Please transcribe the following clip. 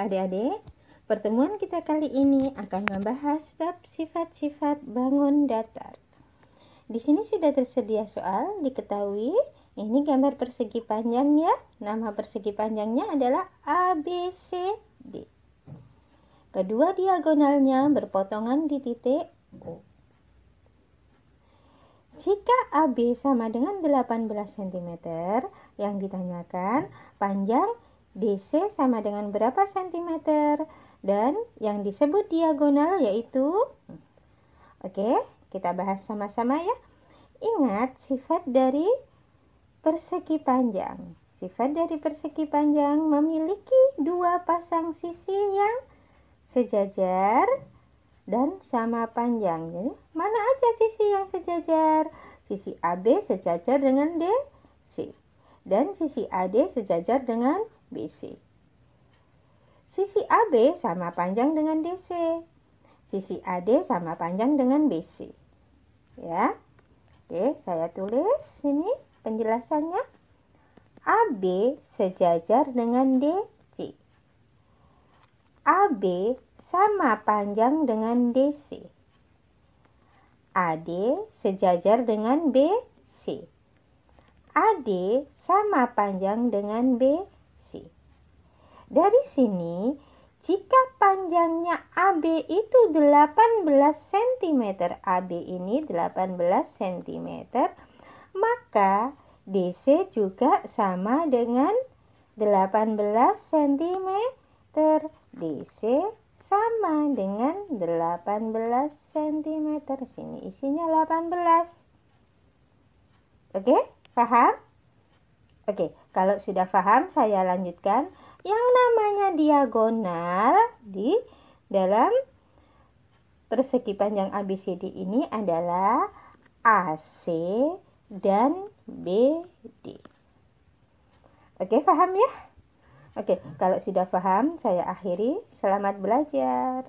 adik-adik, pertemuan kita kali ini akan membahas bab sifat-sifat bangun datar. Di sini sudah tersedia soal, diketahui ini gambar persegi panjang ya. Nama persegi panjangnya adalah ABCD. Kedua diagonalnya berpotongan di titik O. Jika AB sama dengan 18 cm, yang ditanyakan panjang DC sama dengan berapa sentimeter dan yang disebut diagonal yaitu Oke, kita bahas sama-sama ya. Ingat sifat dari persegi panjang. Sifat dari persegi panjang memiliki dua pasang sisi yang sejajar dan sama panjang. Jadi, mana aja sisi yang sejajar? Sisi AB sejajar dengan DC dan sisi AD sejajar dengan BC. Sisi AB sama panjang dengan DC. Sisi AD sama panjang dengan BC. Ya. Oke, saya tulis ini penjelasannya. AB sejajar dengan DC. AB sama panjang dengan DC. AD sejajar dengan BC. AD sama panjang dengan BC. Dari sini, jika panjangnya AB itu 18 cm, AB ini 18 cm, maka DC juga sama dengan 18 cm. DC sama dengan 18 cm. Sini isinya 18. Oke, paham? Oke, kalau sudah paham saya lanjutkan yang namanya diagonal di dalam persegi panjang ABCD ini adalah AC dan BD. Oke, paham ya? Oke, kalau sudah paham, saya akhiri. Selamat belajar.